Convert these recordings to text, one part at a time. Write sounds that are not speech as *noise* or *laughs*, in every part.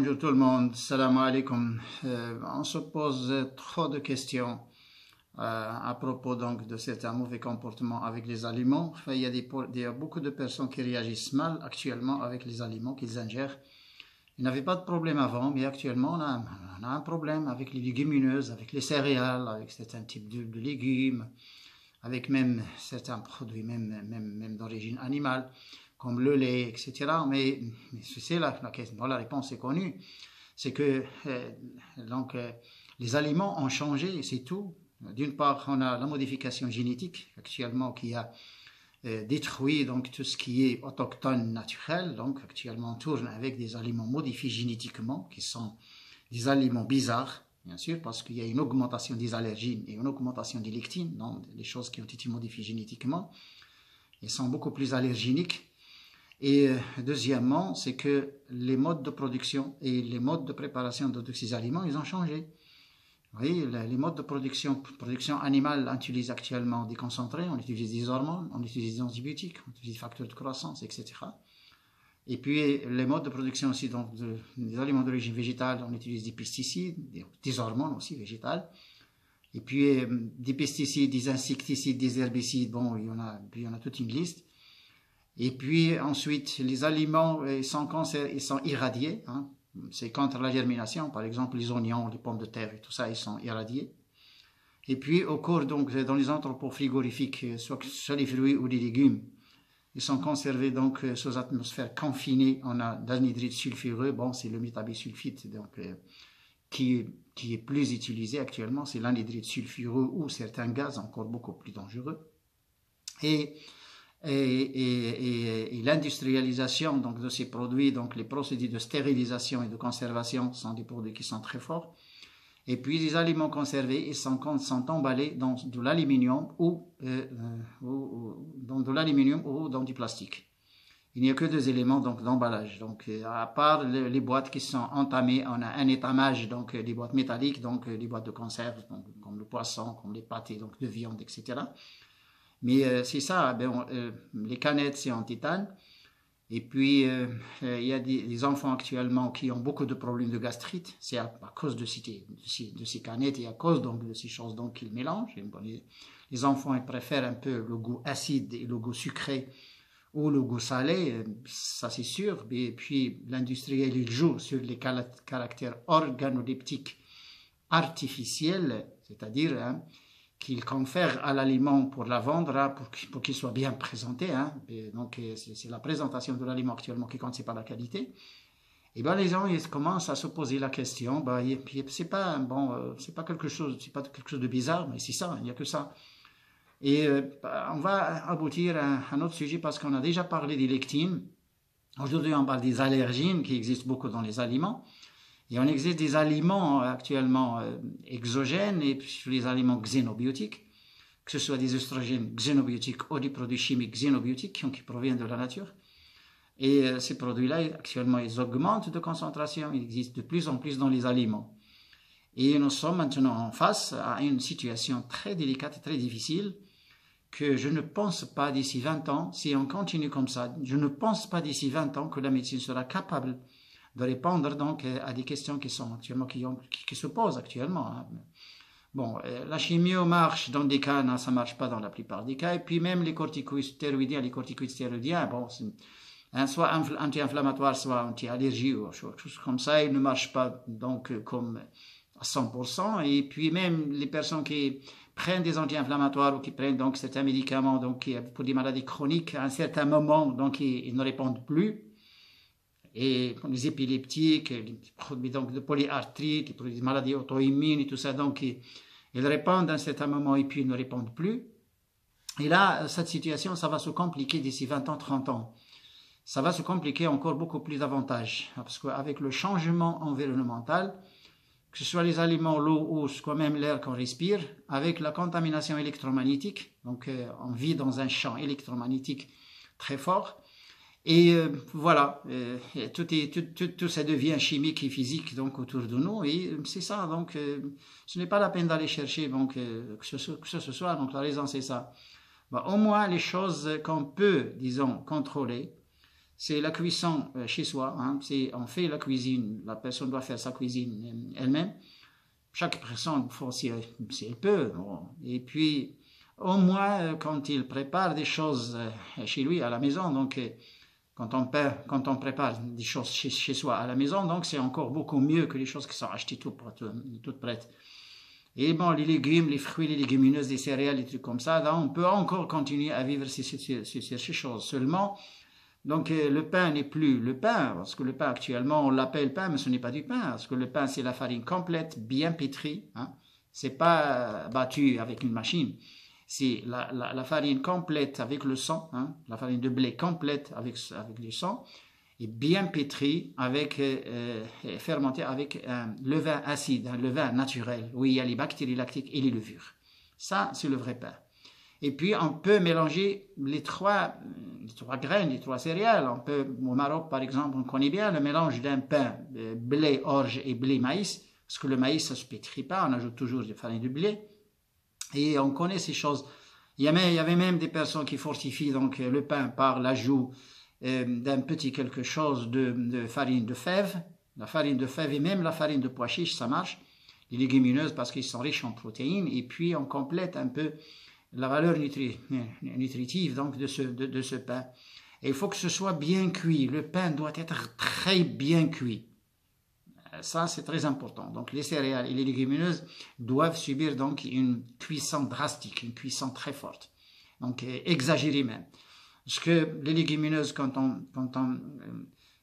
Bonjour tout le monde, salam alaikum. Euh, on se pose trop de questions euh, à propos donc de certains mauvais comportements avec les aliments. il, y a des, beaucoup de personnes qui réagissent mal actuellement avec les aliments qu'ils ingèrent. Ils n'avaient pas de problème avant, mais actuellement on a, un, problème avec les légumineuses, avec les céréales, avec certains types de, de légumes, avec même certains produits, même, même, même d'origine animale comme le lait, etc. Mais, c'est la, la, question. la réponse est connue. C'est que euh, donc, euh, les aliments ont changé, c'est tout. D'une part, on a la modification génétique actuellement qui a euh, détruit donc, tout ce qui est autochtone naturel. Donc actuellement, on tourne avec des aliments modifiés génétiquement qui sont des aliments bizarres bien sûr, parce qu'il y a une augmentation des allergènes et une augmentation des lectines, donc les choses qui ont été modifiées génétiquement. Ils sont beaucoup plus allergéniques et euh, deuxièmement, c'est que les modes de production et les modes de préparation de ces aliments, ils ont changé. Vous voyez, les modes de production, production animale, on utilise actuellement des concentrés, on utilise des hormones, on utilise des antibiotiques, on utilise des facteurs de croissance, etc. Et puis les modes de production aussi, donc des aliments d'origine végétale, on utilise des pesticides, des, hormones aussi végétales. Et puis euh, des pesticides, des insecticides, des herbicides, bon, il y en a, il y en a toute une liste. Et puis ensuite, les aliments euh, sans cancer, ils sont irradiés. Hein. C'est contre la germination, par exemple, les oignons, les pommes de terre tout ça, ils sont irradiés. Et puis au cours, donc, euh, dans les entrepôts frigorifiques, euh, soit, les fruits ou les légumes, ils sont conservés donc sous atmosphère confinée. On a d'anhydride sulfureux, bon, c'est le métabisulfite donc, qui, qui est plus utilisé actuellement, c'est l'anhydride sulfureux ou certains gaz encore beaucoup plus dangereux. Et et, l'industrialisation donc de ces produits, donc les procédés de stérilisation et de conservation sont des produits qui sont très forts. Et puis les aliments conservés, sont, sont emballés dans de l'aluminium euh, euh, ou, dans de l'aluminium ou dans du plastique. Il n'y a que deux éléments donc d'emballage. Donc euh, à part les, boîtes qui sont entamées, on a un étamage donc les boîtes métalliques, donc les boîtes de conserve, donc, comme le poisson, comme les pâtés donc de viande, etc. Mais euh, c'est ça, ben, euh, les canettes, c'est en titane. Et puis, euh, il y a des, enfants actuellement qui ont beaucoup de problèmes de gastrite. C'est à, cause de ces, de, ces, canettes et à cause donc, de ces choses donc, qu'ils mélangent. les, enfants ils préfèrent un peu le goût acide et le goût sucré ou le goût salé, ça c'est sûr. Et puis, l'industriel, il joue sur les caractères organoleptiques artificiels, c'est-à-dire hein, qu'il confère à l'aliment pour la vendre, hein, pour qu'il soit bien présenté. Hein. donc, c'est la présentation de l'aliment actuellement qui compte, c'est pas la qualité. Et eh bien les gens ils commencent à se poser la question. Ben, c'est pas bon, euh, pas quelque chose, pas quelque chose de bizarre, mais c'est ça. Il n'y a que ça. Et euh, on va aboutir à un autre sujet parce qu'on a déjà parlé des lectines. Aujourd'hui, on parle des allergènes qui existent beaucoup dans les aliments. Il en existe des aliments euh, actuellement euh, exogènes et puis les aliments xénobiotiques, que ce soit des oestrogènes xénobiotiques ou des produits chimiques xénobiotiques qui proviennent de la nature. Et euh, ces produits-là, actuellement, ils augmentent de concentration, ils existent de plus en plus dans les aliments. Et nous sommes maintenant en face à une situation très délicate, très difficile, que je ne pense pas d'ici 20 ans, si on continue comme ça, je ne pense pas d'ici 20 ans que la médecine sera capable de répondre donc euh, à des questions qui, sont actuellement, qui, se posent actuellement. Hein. Bon, euh, la chimio marche dans des cas, ça marche pas dans la plupart des cas. Et puis même les corticoïdes les corticoïdes bon, hein, soit anti inflammatoires soit anti allergies ou choses comme ça, ils ne marchent pas donc euh, comme à 100%. Et puis même les personnes qui prennent des anti-inflammatoires ou qui prennent donc certains médicaments donc pour des maladies chroniques, à un certain moment, donc ils ne répondent plus et les épileptiques, les produits donc de polyarthrite, les produits des maladies auto-immunes et tout ça, donc ils, répondent à un certain moment et puis ils ne répondent plus. Et là, cette situation, ça va se compliquer d'ici 20 ans, 30 ans. Ça va se compliquer encore beaucoup plus davantage, parce qu'avec le changement environnemental, que ce soit les aliments, l'eau ou soit même l'air qu'on respire, avec la contamination électromagnétique, donc euh, on vit dans un champ électromagnétique très fort, et euh, voilà, euh, tout, est, tout, tout, ça devient chimique et physique donc autour de nous et euh, c'est ça. Donc, ce n'est pas la peine d'aller chercher donc que ce, que, ce, soit. Donc la raison c'est ça. Bah, au moins les choses qu'on peut, disons, contrôler, c'est la cuisson chez soi. Hein. c'est on fait la cuisine, la personne doit faire sa cuisine elle-même. Chaque personne, si elle, si elle peut. Et puis au moins quand il prépare des choses chez lui à la maison, donc quand on, quand on prépare des choses chez, soi à la maison, donc c'est encore beaucoup mieux que les choses qui sont achetées toutes prêtes. Et bon, les légumes, les fruits, les légumineuses, les céréales, les trucs comme ça, là, on peut encore continuer à vivre ces, ces, choses. Seulement, donc euh, le pain n'est plus le pain, parce que le pain actuellement, on l'appelle pain, mais ce n'est pas du pain, parce que le pain, c'est la farine complète, bien pétrie, hein. c'est pas euh, battu avec une machine c'est la, la, farine complète avec le sang, hein, la farine de blé complète avec, avec du sang, et bien pétrie, avec, euh, euh, fermentée avec un levain acide, un levain naturel, où il y a les bactéries lactiques et les levures. Ça, c'est le vrai pain. Et puis, on peut mélanger les trois, trois graines, les trois céréales. On peut, au Maroc, par exemple, on connaît bien le mélange d'un pain euh, blé, orge et blé, maïs, parce que le maïs, ça ne se pétrit pas, on ajoute toujours de farine de blé. Et on connaît ces choses. Il y avait même des personnes qui fortifient donc euh, le pain par l'ajout euh, d'un petit quelque chose de, farine de fèves, la farine de fèves et même la farine de pois chiche, ça marche. Les légumineuses parce qu'ils sont riches en protéines et puis on complète un peu la valeur euh, nutritive donc de ce, de, de ce pain. Et il faut que ce soit bien cuit. Le pain doit être très bien cuit. Euh, ça, c'est très important. Donc, les céréales et les légumineuses doivent subir donc une cuisson drastique, une cuisson très forte, donc euh, exagérer même. Parce que les légumineuses, quand on,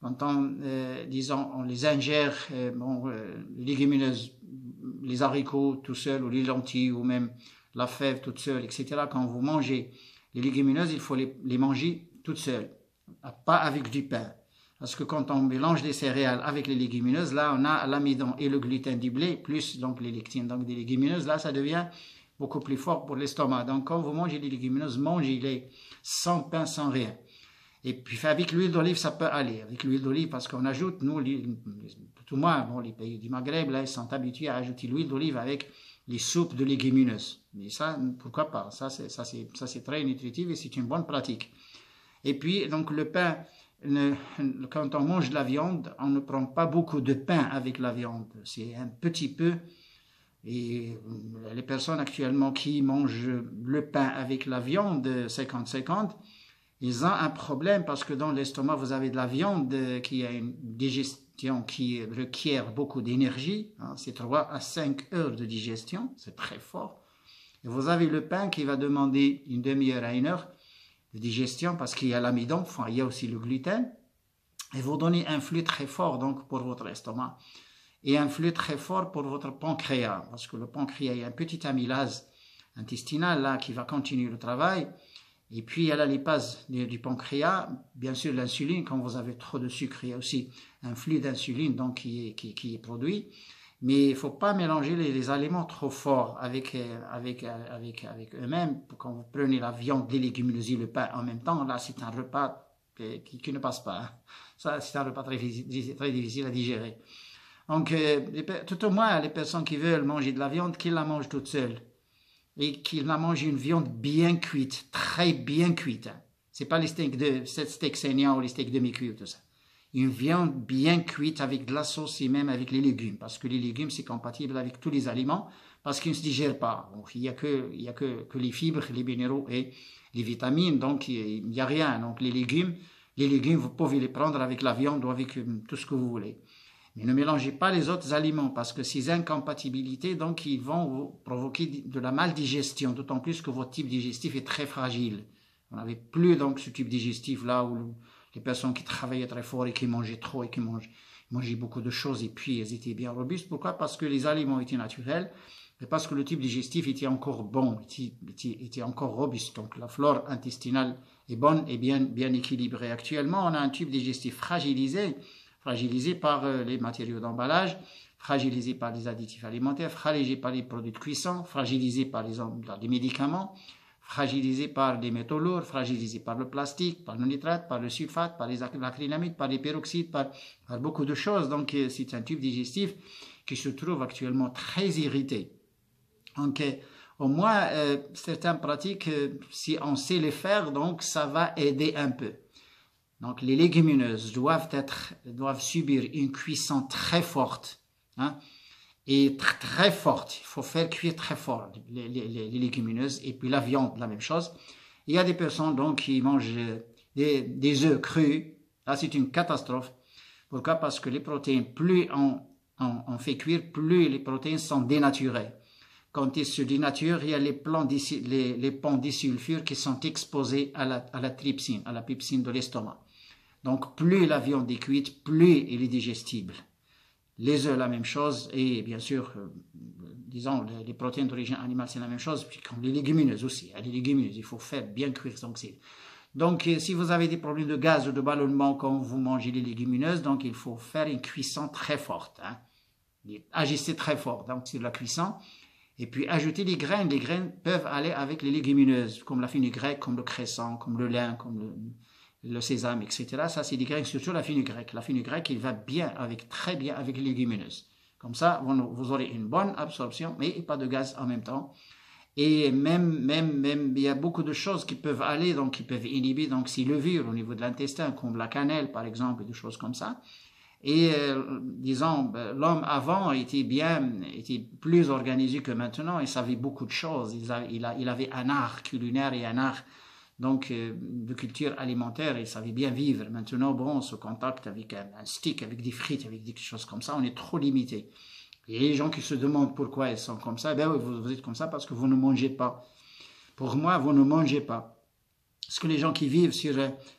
quand euh, les ingère, les légumineuses, les haricots tout seuls, ou les lentilles, ou même la fève toute seule, etc. Quand vous mangez les légumineuses, il faut les, les manger toutes seules, pas avec du pain parce que quand on mélange des céréales avec les légumineuses, là, on a l'amidon et le gluten du blé, plus donc les lectines donc des légumineuses. Là, ça devient beaucoup plus fort pour l'estomac. Donc, quand vous mangez des légumineuses, mangez-les sans pain, sans rien. Et puis, avec l'huile d'olive, ça peut aller. Avec l'huile d'olive, parce qu'on ajoute, nous, tout moins, bon, les pays du Maghreb, là, ils sont habitués à ajouter l'huile d'olive avec les soupes de légumineuses. Mais ça, pourquoi pas Ça, c'est très nutritif et c'est une bonne pratique. Et puis, donc, le pain quand on mange de la viande, on ne prend pas beaucoup de pain avec la viande. C'est un petit peu. Et euh, les personnes actuellement qui mangent le pain avec la viande 50-50, ils ont un problème parce que dans l'estomac, vous avez de la viande qui a une digestion qui requiert beaucoup d'énergie. Hein. c'est 3 à 5 heures de digestion, c'est très fort. Et vous avez le pain qui va demander une demi-heure à une heure de digestion parce qu'il y a l'amidon, enfin, il y a aussi le gluten, et vous donnez un flux très fort donc pour votre estomac et un flux très fort pour votre pancréas parce que le pancréas, il y a une petite amylase intestinale là qui va continuer le travail. Et puis il y a la lipase du pancréas, bien sûr l'insuline, quand vous avez trop de sucre, il y a aussi un flux d'insuline donc qui est, qui est produit. Mais il faut pas mélanger les, aliments trop forts avec, euh, avec, euh, avec, avec eux-mêmes. Quand vous prenez la viande, les légumineuses, le pain en même temps, là, c'est un repas qui, ne passe pas. *laughs* Ça, c'est un repas très, difficile à digérer. Donc, euh, tout au moins, les personnes qui veulent manger de la viande, qu'ils la mangent toute seule. Et qu'ils la mangent une viande bien cuite, très bien cuite. C'est pas les steaks de, steak ou les steaks demi-cuits ou tout ça une viande bien cuite avec de la sauce et même avec les légumes, parce que les légumes, c'est compatible avec tous les aliments, parce qu'ils ne se digèrent pas. il n'y a, que, a que, les fibres, les minéraux et les vitamines, donc il n'y a rien. Donc, les légumes, les légumes, vous pouvez les prendre avec la viande ou avec euh, tout ce que vous voulez. Mais ne mélangez pas les autres aliments, parce que ces incompatibilités, donc, ils vont vous provoquer de la maldigestion, d'autant plus que votre type digestif est très fragile. Vous n'avez plus, donc, ce type digestif là où les personnes qui travaillaient très fort et qui mangeaient trop et qui mangeaient, beaucoup de choses et puis elles étaient bien robustes. Pourquoi Parce que les aliments étaient naturels et parce que le type digestif était encore bon, était, était, encore robuste. Donc la flore intestinale est bonne et bien, équilibrée. Actuellement, on a un type digestif fragilisé, fragilisé par euh, les matériaux d'emballage, fragilisé par les additifs alimentaires, fragilisé par les produits de cuisson, fragilisé par les médicaments, fragilisés par des métaux lourds, fragilisés par le plastique, par le nitrate, par le sulfate, par les acrylamides, par les peroxydes, par, beaucoup de choses. Donc euh, c'est un tube digestif qui se trouve actuellement très irrité. Donc euh, au moins, euh, certaines pratiques, si on sait les faire, donc ça va aider un peu. Donc les légumineuses doivent, être, doivent subir une cuisson très forte. Hein? très, forte. Il faut faire cuire très fort les, légumineuses et puis la viande, la même chose. Il y a des personnes donc qui mangent des, des œufs crus. Là, c'est une catastrophe. Pourquoi Parce que les protéines, plus on, fait cuire, plus les protéines sont dénaturées. Quand ils se dénaturent, il y a les, plans les, les ponts disulfures qui sont exposés à la, à trypsine, à la pepsine de l'estomac. Donc, plus la viande est cuite, plus elle est digestible les œufs, la même chose, et bien sûr, euh, disons, les, protéines d'origine animale, c'est la même chose, puis comme les légumineuses aussi. Hein, les légumineuses, il faut faire bien cuire Donc, euh, si vous avez des problèmes de gaz ou de ballonnement quand vous mangez les légumineuses, donc il faut faire une cuisson très forte. Hein. Agissez très fort donc sur la cuisson. Et puis, ajoutez les graines. Les graines peuvent aller avec les légumineuses, comme la grecque comme le cresson, comme le lin, comme le, le sésame, etc. Ça, c'est des graines, surtout la fine grecque. La fine grecque, il va bien, avec très bien, avec les légumineuses. Comme ça, vous, aurez une bonne absorption, mais pas de gaz en même temps. Et même, même, même, il y a beaucoup de choses qui peuvent aller, donc qui peuvent inhiber, donc si levure au niveau de l'intestin, comme la cannelle, par exemple, et des choses comme ça. Et euh, disons, ben, l'homme avant était bien, était plus organisé que maintenant, il savait beaucoup de choses. Il il avait un art culinaire et un art donc euh, de culture alimentaire, ils savaient bien vivre. Maintenant, bon, on se contacte avec un, stick, avec des frites, avec des choses comme ça, on est trop limité. Il y a des gens qui se demandent pourquoi ils sont comme ça. Eh bien, vous, êtes comme ça parce que vous ne mangez pas. Pour moi, vous ne mangez pas. Ce que les gens qui vivent sur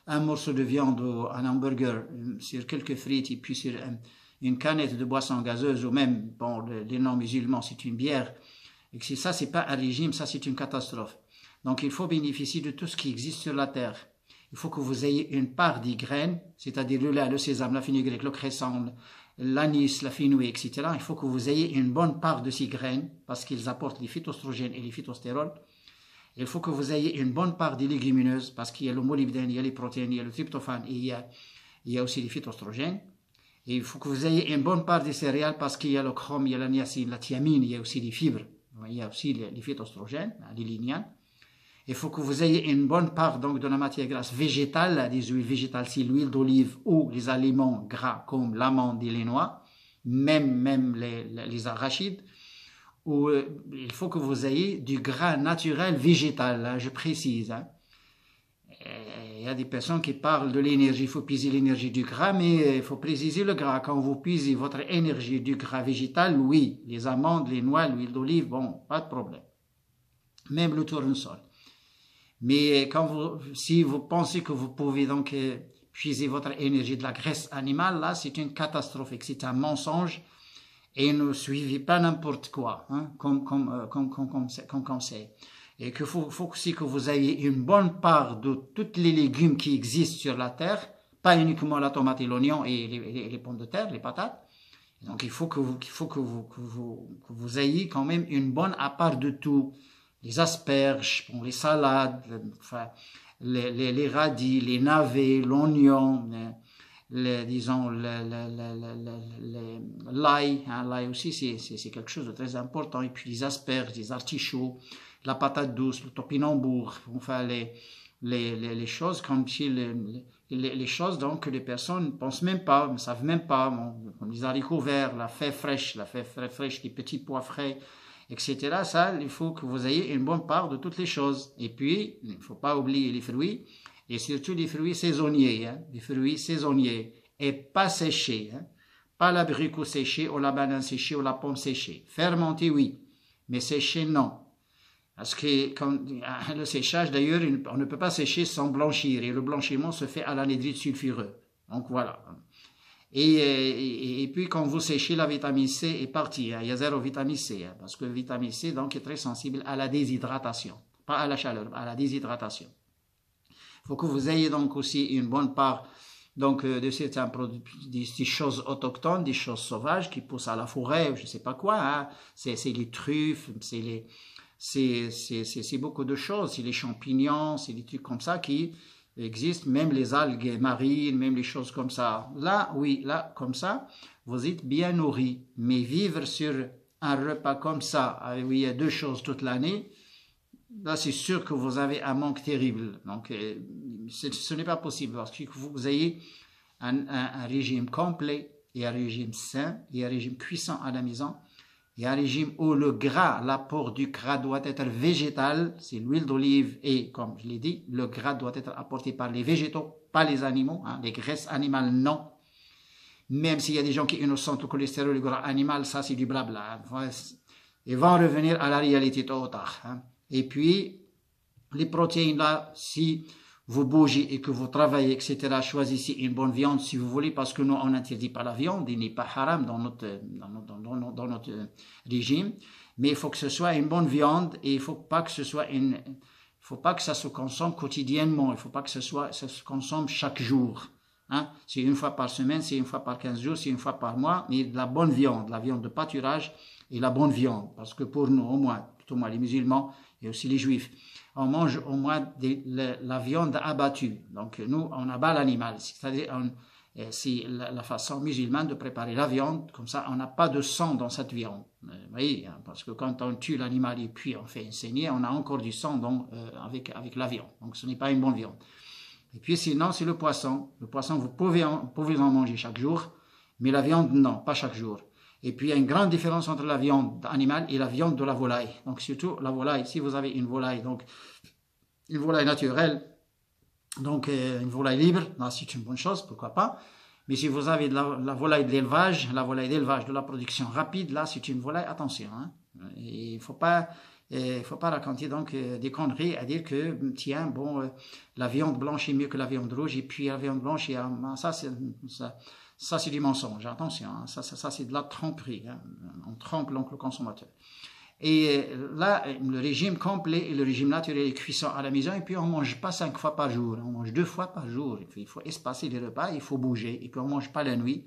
un morceau de viande ou un hamburger, euh, sur quelques frites et puis sur une canette de boisson gazeuse ou même, bon, les non-musulmans, c'est une bière, et que ça, c'est pas un régime, ça, c'est une catastrophe. Donc il faut bénéficier de tout ce qui existe sur la terre. Il faut que vous ayez une part des graines, c'est-à-dire le lait, le sésame, la fenugrec, le cresson, l'anis, la finouille, etc. Il faut que vous ayez une bonne part de ces graines parce qu'ils apportent les phytostrogènes et les phytostérols. Il faut que vous ayez une bonne part des légumineuses parce qu'il y a le molybdène, il y a les protéines, il y a le tryptophane et il y a, aussi les phytostrogènes. Et il faut que vous ayez une bonne part des céréales parce qu'il y a le chrome, il y a la niacine, la thiamine, il y a aussi les fibres, il y a aussi les, les hein, les lignanes. Il faut que vous ayez une bonne part donc de la matière grasse végétale, des huiles végétales, si l'huile d'olive ou les aliments gras comme l'amande et les noix, même, même les, arachides, Ou, euh, il faut que vous ayez du gras naturel végétal, hein, je précise. Hein. Il y a des personnes qui parlent de l'énergie, il faut puiser l'énergie du gras, mais il faut préciser le gras. Quand vous puisez votre énergie du gras végétal, oui, les amandes, les noix, l'huile d'olive, bon, pas de problème. Même le tournesol. Mais quand vous, si vous pensez que vous pouvez donc euh, puiser votre énergie de la graisse animale, là, c'est une catastrophe, c'est un mensonge et ne suivez pas n'importe quoi hein, comme, comme, euh, comme, comme, conseil. Et qu'il faut, faut aussi que vous ayez une bonne part de tous les légumes qui existent sur la terre, pas uniquement la tomate et l'oignon et les, pommes de terre, les patates. Donc il faut que vous, il faut que vous, que vous, que vous ayez quand même une bonne à part de tout les asperges, les salades, euh, enfin, les, radis, les navets, l'oignon, euh, les, disons l'ail. Hein, l'ail aussi, c'est quelque chose de très important. Et puis les asperges, les artichauts, la patate douce, le topinambour, enfin les, les, les, choses comme les, choses donc que les personnes ne pensent même pas, ne savent même pas, les haricots verts, la fée fraîche, la fée fraîche, les petits pois frais, etc. Ça, il faut que vous ayez une bonne part de toutes les choses. Et puis, il ne faut pas oublier les fruits, et surtout les fruits saisonniers, hein, les fruits saisonniers, et pas séchés. pas hein. Pas l'abricot séché, ou la banane séchée, ou la pomme séchée. Fermenté, oui, mais séché, non. Parce que quand *laughs* le séchage, d'ailleurs, on ne peut pas sécher sans blanchir, et le blanchiment se fait à l'anhydride sulfureuse. Donc voilà. Et, et, puis quand vous séchez, la vitamine C est partie. Il y a zéro vitamine C, hein, parce que la vitamine C donc, est très sensible à la déshydratation. Pas à la chaleur, à la déshydratation. Il faut que vous ayez donc aussi une bonne part donc, euh, de ces, des, choses autochtones, des choses sauvages qui poussent à la forêt, je ne sais pas quoi. Hein. C'est les truffes, c'est les... C'est beaucoup de choses, c'est les champignons, c'est des trucs comme ça qui, existent, même les algues marines, même les choses comme ça. Là, oui, là, comme ça, vous êtes bien nourri. Mais vivre sur un repas comme ça, euh, où il y a deux choses toute l'année, là, c'est sûr que vous avez un manque terrible. Donc, euh, ce n'est pas possible parce que vous ayez un, régime complet et un régime sain et un régime puissant à la maison. Il y a un régime où le gras, l'apport du gras doit être végétal, c'est l'huile d'olive et, comme je l'ai dit, le gras doit être apporté par les végétaux, pas les animaux, hein, les graisses animales non. Même s'il y a des gens qui innocentent le cholestérol, le gras animal, ça c'est du blabla. Hein, Ils vont revenir à la réalité tôt ou tard. Hein. Et puis, les protéines là, si vous bougez et que vous travaillez, etc., choisissez une bonne viande si vous voulez, parce que nous, on n'interdit pas la viande, il n'est pas haram dans notre, dans, notre régime, mais il faut que ce soit une bonne viande et il faut pas que ce soit une... faut pas que ça se consomme quotidiennement, il faut pas que ce soit, ça se consomme chaque jour. Hein? C'est une fois par semaine, c'est une fois par 15 jours, c'est une fois par mois, mais de la bonne viande, la viande de pâturage et la bonne viande, parce que pour nous, au moins, tout au moins les musulmans et aussi les juifs, on mange au moins de, la viande abattue. Donc nous, on abat l'animal, c'est-à-dire euh, la, façon musulmane de préparer la viande, comme ça on n'a pas de sang dans cette viande. Euh, vous voyez, hein, parce que quand on tue l'animal et puis on fait une saignée, on a encore du sang euh, avec, avec la viande. Donc ce n'est pas une bonne viande. Et puis sinon, c'est le poisson. Le poisson, vous pouvez pouvez en manger chaque jour, mais la viande, non, pas chaque jour. Et puis, il y a une grande différence entre la viande animale et la viande de la volaille. Donc, surtout la volaille, si vous avez une volaille, donc une volaille naturelle, donc euh, une volaille libre, là bah, c'est une bonne chose, pourquoi pas. Mais si vous avez la, volaille volaille d'élevage, la volaille d'élevage de la production rapide, là, c'est une volaille, attention. Hein. Il ne faut pas, euh, faut pas raconter donc euh, des conneries à dire que, hum, tiens, bon, la viande blanche est mieux que la viande rouge, et puis la viande blanche, ah, ben, ça, ça, ça, c'est du mensonge, attention, hein. ça, ça, c'est de la tromperie, hein. on trompe donc le consommateur. Et euh, là, le régime complet et le régime naturel est cuisson à la maison, et puis on mange pas cinq fois par jour, hein. on mange deux fois par jour, et puis il faut espacer les repas, il faut bouger, et puis on mange pas la nuit.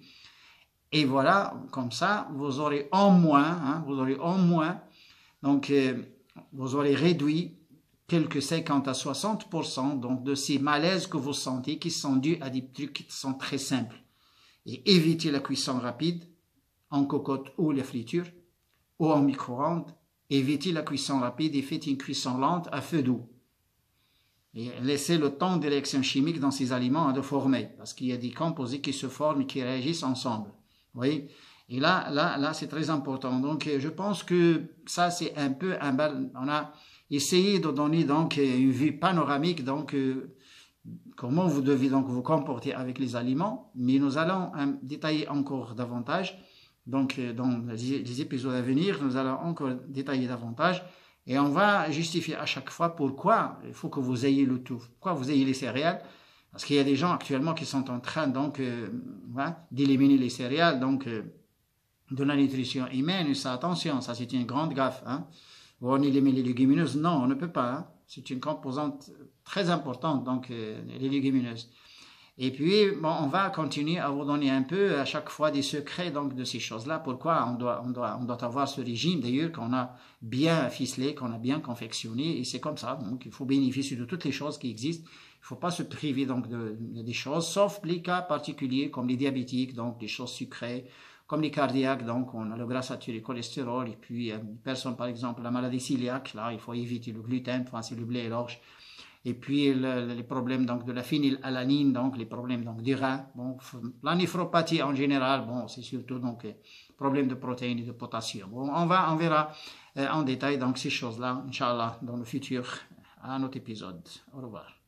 Et voilà, comme ça, vous aurez en moins, vous aurez en moins, donc euh, vous aurez réduit quelques 50 à 60% donc de ces malaises que vous sentez qui sont dus à des trucs qui sont très simples et éviter la cuisson rapide en cocotte ou les friture ou en micro-ondes. Évitez la cuisson rapide et faites une cuisson lente à feu doux. Et laissez le temps des réactions chimique dans ces aliments à de former, parce qu'il y a des composés qui se forment et qui réagissent ensemble. Vous voyez Et là, là, là, c'est très important. Donc, euh, je pense que ça, c'est un peu un... bal. On a essayé de donner donc euh, une vue panoramique, donc, euh, comment vous devez donc vous comporter avec les aliments, mais nous allons détailler encore davantage. Donc, euh, dans les, épisodes à venir, nous allons encore détailler davantage. Et on va justifier à chaque fois pourquoi il faut que vous ayez le tout, pourquoi vous ayez les céréales. Parce qu'il y a des gens actuellement qui sont en train donc euh, d'éliminer les céréales, donc euh, de la nutrition humaine. ça, attention, ça c'est une grande gaffe. Hein. On élimine les légumineuses, non, on ne peut pas. Hein. C'est une composante très importante, donc euh, les légumineuses. Et puis, on va continuer à vous donner un peu à chaque fois des secrets donc de ces choses-là. Pourquoi on doit, on doit, avoir ce régime d'ailleurs qu'on a bien ficelé, qu'on a bien confectionné, et c'est comme ça. Donc, il faut bénéficier de toutes les choses qui existent. Il faut pas se priver donc de, des choses, sauf les cas particuliers comme les diabétiques, donc des choses sucrées, comme les cardiaques, donc on a le gras saturé, le cholestérol, et puis euh, une personne par exemple la maladie ciliaque, là il faut éviter le gluten, enfin c'est le blé et l'orge. Et puis les problèmes donc de la phénylalanine, donc les problèmes donc du rein, bon, la néphropathie en général, bon c'est surtout donc euh, problème de protéines et de potassium. Bon, on va, on verra euh, en détail donc ces choses-là, Inch'Allah, dans le futur, à un autre épisode. Au revoir.